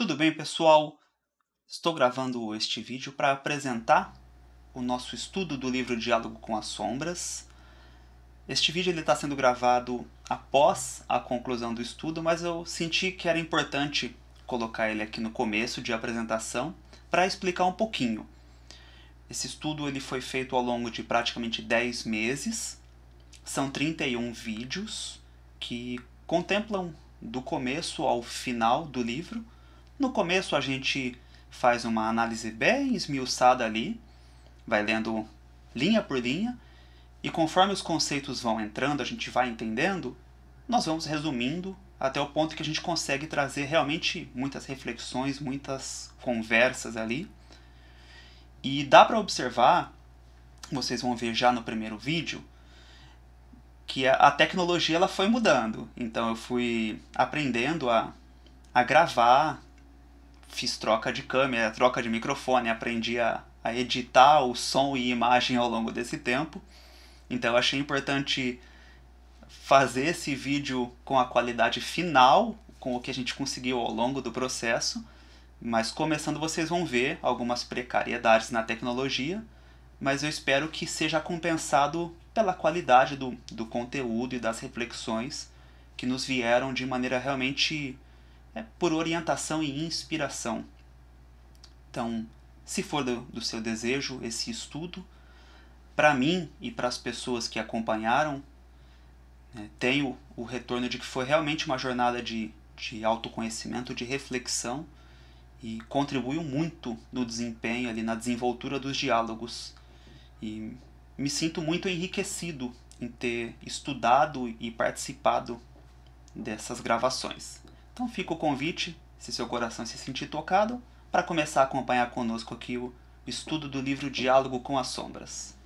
Tudo bem, pessoal? Estou gravando este vídeo para apresentar o nosso estudo do livro Diálogo com as Sombras. Este vídeo está sendo gravado após a conclusão do estudo, mas eu senti que era importante colocar ele aqui no começo de apresentação para explicar um pouquinho. Esse estudo ele foi feito ao longo de praticamente 10 meses. São 31 vídeos que contemplam do começo ao final do livro no começo a gente faz uma análise bem esmiuçada ali, vai lendo linha por linha, e conforme os conceitos vão entrando, a gente vai entendendo, nós vamos resumindo até o ponto que a gente consegue trazer realmente muitas reflexões, muitas conversas ali. E dá para observar, vocês vão ver já no primeiro vídeo, que a tecnologia ela foi mudando. Então eu fui aprendendo a, a gravar fiz troca de câmera, troca de microfone, aprendi a, a editar o som e imagem ao longo desse tempo. Então eu achei importante fazer esse vídeo com a qualidade final, com o que a gente conseguiu ao longo do processo. Mas começando vocês vão ver algumas precariedades na tecnologia, mas eu espero que seja compensado pela qualidade do, do conteúdo e das reflexões que nos vieram de maneira realmente é, por orientação e inspiração. Então, se for do, do seu desejo esse estudo, para mim e para as pessoas que acompanharam, né, tenho o retorno de que foi realmente uma jornada de, de autoconhecimento, de reflexão e contribuiu muito no desempenho ali na desenvoltura dos diálogos e me sinto muito enriquecido em ter estudado e participado dessas gravações. Então fica o convite, se seu coração se sentir tocado, para começar a acompanhar conosco aqui o estudo do livro Diálogo com as Sombras.